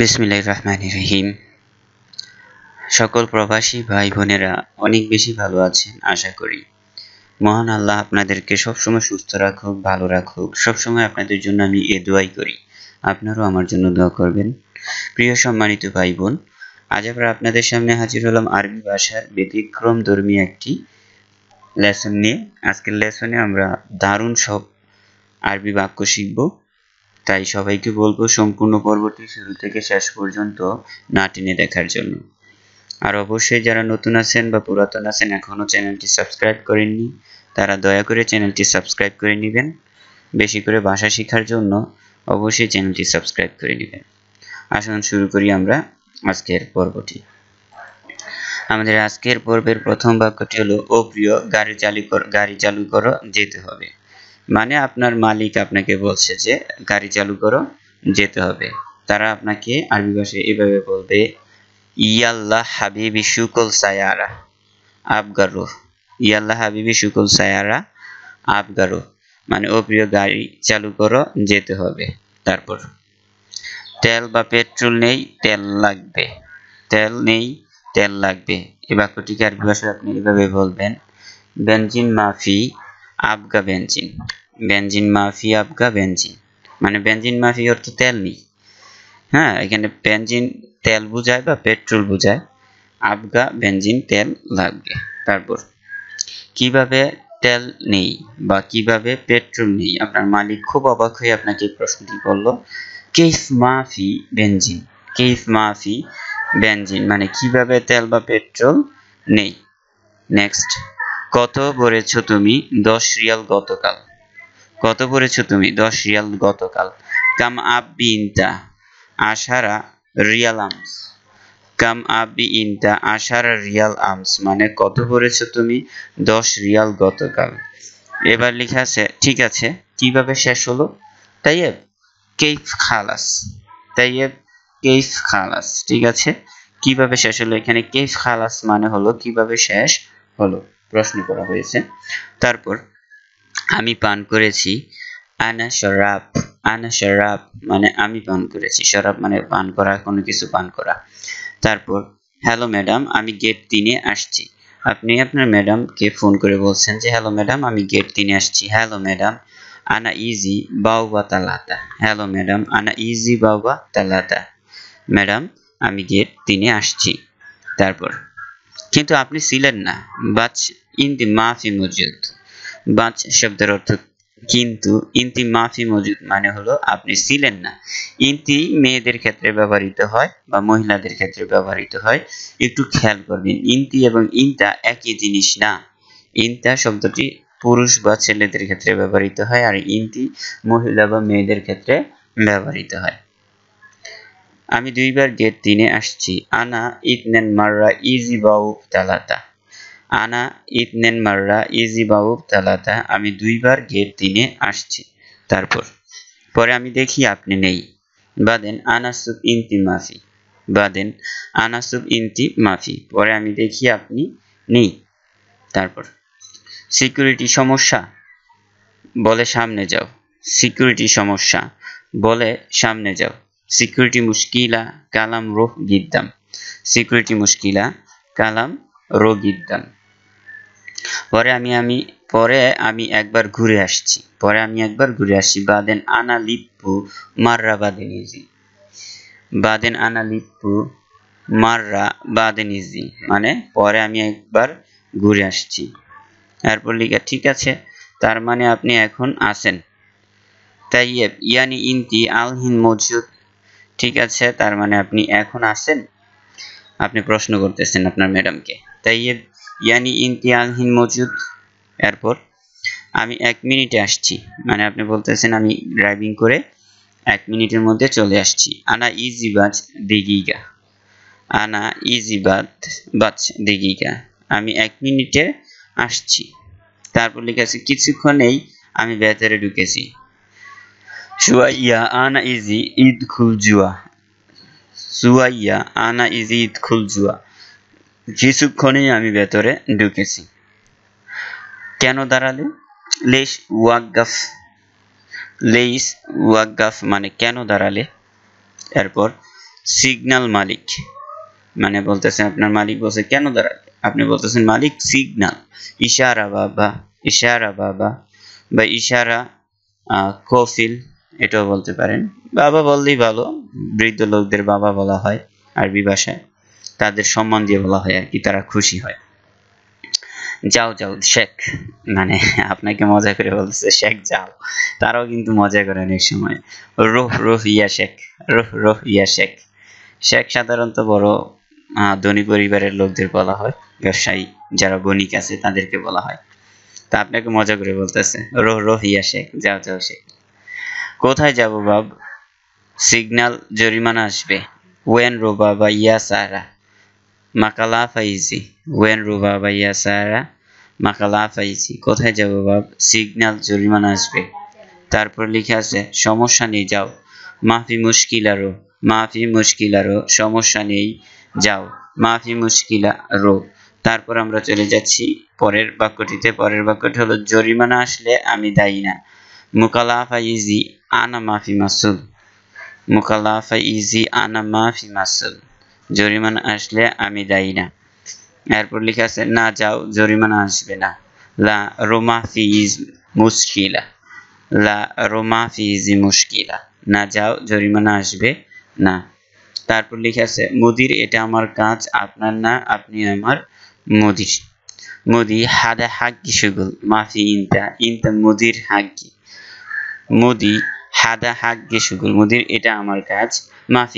বিসমিল্লাহ রহমান রহিম সকল প্রবাসী ভাই বোনেরা অনেক বেশি ভালো আছেন আশা করি মহান আল্লাহ আপনাদেরকে সবসময় সুস্থ রাখুক ভালো রাখুক সবসময় আপনাদের জন্য আমি এ দোয়াই করি আপনারাও আমার জন্য দোয়া করবেন প্রিয় সম্মানিত ভাই বোন আজ আমরা আপনাদের সামনে হাজির হলাম আরবি ভাষার ব্যতিক্রম ধর্মী একটি লেসন নিয়ে আজকের লেসনে আমরা দারুণ সব আরবি বাক্য শিখবো তাই সবাইকে বলবো সম্পূর্ণ পর্বটি শুরু থেকে শেষ পর্যন্ত না টেনে দেখার জন্য আর অবশ্যই যারা নতুন আছেন বা পুরাতন আছেন এখনও চ্যানেলটি সাবস্ক্রাইব করেননি তারা দয়া করে চ্যানেলটি সাবস্ক্রাইব করে নেবেন বেশি করে ভাষা শেখার জন্য অবশ্যই চ্যানেলটি সাবস্ক্রাইব করে নেবেন আসুন শুরু করি আমরা আজকের পর্বটি আমাদের আজকের পর্বের প্রথম বাক্যটি হলো অপ্রিয় গাড়ি চালু গাড়ি চালু করো যেতে হবে মানে আপনার মালিক আপনাকে বলছে যে গাড়ি চালু করো যেতে হবে তারা আপনাকে আরবি ভাষায় এভাবে বলবে ইয়াল্লাহ হাবিবি শুকল সায়ারা আবগারু ইয়াল্লাহ হাবিবি শুকুল সায়ারা আবগারু মানে ও প্রিয় গাড়ি চালু করো যেতে হবে তারপর তেল বা পেট্রোল নেই তেল লাগবে তেল নেই তেল লাগবে এ বাক্যটিকে আরবি ভাষায় আপনি এভাবে বলবেন বেঞ্জিন মাফি আবগা বেঞ্জিন বেঞ্জিন মাফি আবগা বেঞ্জিন মানে বেঞ্জিন মাফি অর্থ তেল নেই হ্যাঁ এখানে বেঞ্জিন তেল বুঝায় বা পেট্রোল বুঝায় আবগা বেঞ্জিন তেল লাগবে তারপর কিভাবে তেল নেই বা কিভাবে পেট্রোল নেই আপনার মালিক খুব অবাক হয়ে আপনাকে প্রশ্নটি করল কেস মাফি বেঞ্জিন কেস মাফি বেঞ্জিন মানে কিভাবে তেল বা পেট্রোল নেই নেক্সট কত ভরেছ তুমি দশ রিয়াল গতকাল কত করেছো তুমি দশ রিয়াল গতকাল কাম আপ বি ইনতা আশারা রিয়াল আমস কাম আপ বি ইনতা আশারা রিয়াল আমস মানে কত করেছ তুমি দশ রিয়াল গতকাল এবার লিখে আছে ঠিক আছে কিভাবে শেষ হলো তাইয়েব কেইফ খালাস তাইয়েব কেইফ খালাস ঠিক আছে কিভাবে শেষ হলো এখানে কেইফ খালাস মানে হলো কিভাবে শেষ হলো প্রশ্ন করা হয়েছে তারপর আমি পান করেছি আনা শরাব আনা শরাব মানে আমি পান করেছি শরাব মানে পান করা কোনো কিছু পান করা তারপর হ্যালো ম্যাডাম আমি গেট তিনে আসছি আপনি আপনার ম্যাডামকে ফোন করে বলছেন যে হ্যালো ম্যাডাম আমি গেট তিনে আসছি হ্যালো ম্যাডাম আনা ইজি বাউবা তালাতা হ্যালো ম্যাডাম আনা ইজি বাউবা তালাতা ম্যাডাম আমি গেট তিনে আসছি তারপর কিন্তু আপনি ছিলেন না বাচ ইন দি মাফি মজুদ বাঁচ শব্দের অর্থ কিন্তু ইন্তি মাফি মজুদ মানে হলো আপনি ছিলেন না ইন্তি মেয়েদের ক্ষেত্রে ব্যবহৃত হয় বা মহিলাদের ক্ষেত্রে ব্যবহৃত হয় একটু খেয়াল করবেন ইন্তি এবং ইন্তা একই জিনিস না ইন্তা শব্দটি পুরুষ বা ছেলেদের ক্ষেত্রে ব্যবহৃত হয় আর ইন্তি মহিলা বা মেয়েদের ক্ষেত্রে ব্যবহৃত হয় আমি দুইবার গেট তিনে আসছি আনা ইতনেন মাররা ইজি বাউ তালাতা আনা ইতনেন মাররা ইজি বাবু তালাতা আমি দুইবার গেট দিনে আসছি তারপর পরে আমি দেখি আপনি নেই বাদেন আনাসুব ইন্তি মাফি বাদেন আনাসুব ইন্তি মাফি পরে আমি দেখি আপনি নেই তারপর সিকিউরিটি সমস্যা বলে সামনে যাও সিকিউরিটি সমস্যা বলে সামনে যাও সিকিউরিটি মুশকিলা কালাম রোহ গিদ্দাম সিকিউরিটি মুশকিলা কালাম রোগিদ্দাম পরে আমি আমি পরে আমি একবার ঘুরে আসছি পরে আমি একবার ঘুরে আসছি বাদেন আনা লিপ্পু মাররা বাদেন ইজি বাদেন আনা লিপ্পু মাররা বাদেন ইজি মানে পরে আমি একবার ঘুরে আসছি এরপর লিখে ঠিক আছে তার মানে আপনি এখন আসেন তাই ইয়ানি ইন্তি আলহিন মজুদ ঠিক আছে তার মানে আপনি এখন আসেন আপনি প্রশ্ন করতেছেন আপনার ম্যাডামকে তাই ইয়ানি ইন্তিয়ালহীন মজুদ এরপর আমি এক মিনিটে আসছি মানে আপনি বলতেছেন আমি ড্রাইভিং করে এক মিনিটের মধ্যে চলে আসছি আনা ইজি বাজ দিগিগা আনা ইজি বাদ বাজ দিগিগা আমি এক মিনিটে আসছি তারপর লিখে আছে কিছুক্ষণেই আমি ভেতরে ঢুকেছি সুয়াইয়া আনা ইজি ঈদ খুলজুয়া সুয়াইয়া আনা ইজি ঈদ খুলজুয়া কিছুক্ষণেই আমি ভেতরে ঢুকেছি কেন দাঁড়ালে লেস ওয়াকগাফ লেইস ওয়াকগাফ মানে কেন দাঁড়ালে এরপর সিগনাল মালিক মানে বলতেছেন আপনার মালিক বলছে কেন দাঁড়ালে আপনি বলতেছেন মালিক সিগনাল ইশারা বাবা ইশারা বাবা বা ইশারা কফিল এটাও বলতে পারেন বাবা বললেই ভালো বৃদ্ধ লোকদের বাবা বলা হয় আরবি ভাষায় তাদের সম্মান দিয়ে বলা হয় আর কি তারা খুশি হয় যাও যাও শেখ মানে আপনাকে মজা করে বলতেছে শেখ যাও তারাও কিন্তু মজা করে অনেক সময় রোহ রোহ ইয়া শেখ রোহ রোহ ইয়া শেখ শেখ সাধারণত বড় ধনী পরিবারের লোকদের বলা হয় ব্যবসায়ী যারা বণিক আছে তাদেরকে বলা হয় তা আপনাকে মজা করে বলতেছে রোহ রোহ ইয়া শেখ যাও যাও শেখ কোথায় যাব বাব সিগনাল জরিমানা আসবে ওয়েন রোবা বা ইয়া সারা মাকালা ফাইজি ওয়েন রুবাবাইয়া সারা মাকালা ফাইজি কোথায় যাবো বাব সিগন্যাল জরিমানা আসবে তারপর লিখে আছে সমস্যা নেই যাও মাফি মুশকিল আরো মাফি মুশকিল আরো সমস্যা নেই যাও মাফি মুশকিল আরো তারপর আমরা চলে যাচ্ছি পরের বাক্যটিতে পরের বাক্যটি হলো জরিমানা আসলে আমি দায়ী না মুকালাফা ইজি আনা মাফি মাসুল মুকালাফা ইজি আনা মাফি মাসুল জরিমানা আসলে আমি দায়ী না এরপর লিখা আছে না যাও জরিমানা আসবে না লা রোমা ফিজ মুশকিলা লা রোমা ফিজ মুশকিলা না যাও জরিমানা আসবে না তারপর লিখে আছে মুদির এটা আমার কাজ আপনার না আপনি আমার মুদির মুদি হাদা হাক্কি সুগুল মাফি ইনতা ইনতা মুদির হাক্কি মুদি হাদা হাক্কি সুগুল মুদির এটা আমার কাজ মাফ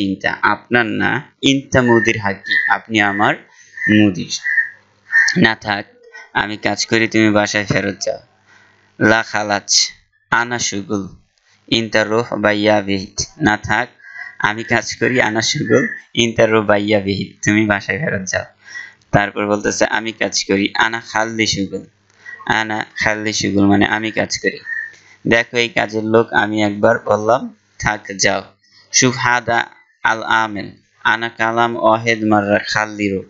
আপনার না ইনতা মুদির হাকি আপনি আমার মুদির না থাক আমি কাজ করি তুমি বাসায় ফেরত যাও লা খালাচ আনা সুগুল ইনতা রোহ বাইয়া বিহিত না থাক আমি কাজ করি আনা সুগুল ইনতা রোহ বাইয়া বিহিত তুমি বাসায় ফেরত যাও তারপর বলতেছে আমি কাজ করি আনা খাল্লি সুগুল আনা খাল্লি সুগুল মানে আমি কাজ করি দেখো এই কাজের লোক আমি একবার বললাম থাক যাও شوف আল আমিন আনা কালাম واحد مرة خليرو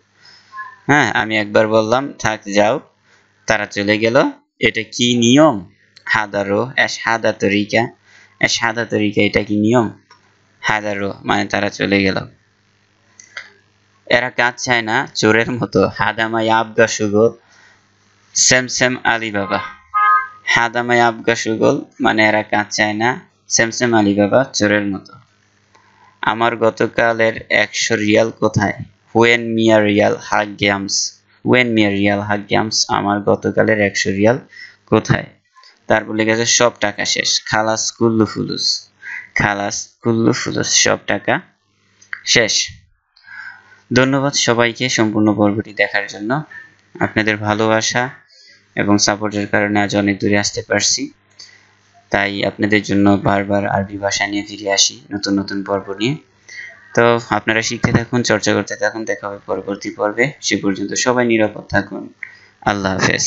হ্যাঁ আমি একবার বললাম থাক যাও তারা চলে গেল এটা কি নিয়ম হাদারো এস হাদা তরিকা এস হাদা তরিকা এটা কি নিয়ম হাদারো মানে তারা চলে গেল এরা কাজ চায় না চোরের মতো হাদামাই আবগা সুগল সেম সেম আলী বাবা হাদামাই আবগা সুগল মানে এরা কাজ চায় না সেম সেম আলী বাবা চোরের মতো আমার গতকালের একশো রিয়াল কোথায় হুয়েন মিয়া রিয়াল হাক গেমস হুয়েন মিয়া রিয়াল হাক গেমস আমার গতকালের একশো রিয়াল কোথায় তারপর গেছে সব টাকা শেষ খালাস কুল্লু ফুলুস খালাস কুল্লু ফুলুস সব টাকা শেষ ধন্যবাদ সবাইকে সম্পূর্ণ পর্বটি দেখার জন্য আপনাদের ভালোবাসা এবং সাপোর্টের কারণে আজ অনেক দূরে আসতে পারছি তাই আপনাদের জন্য বারবার আরবি ভাষা নিয়ে ফিরে আসি নতুন নতুন পর্ব নিয়ে তো আপনারা শিখতে থাকুন চর্চা করতে থাকুন দেখা হবে পরবর্তী পর্বে সে পর্যন্ত সবাই নিরাপদ থাকুন আল্লাহ হাফেজ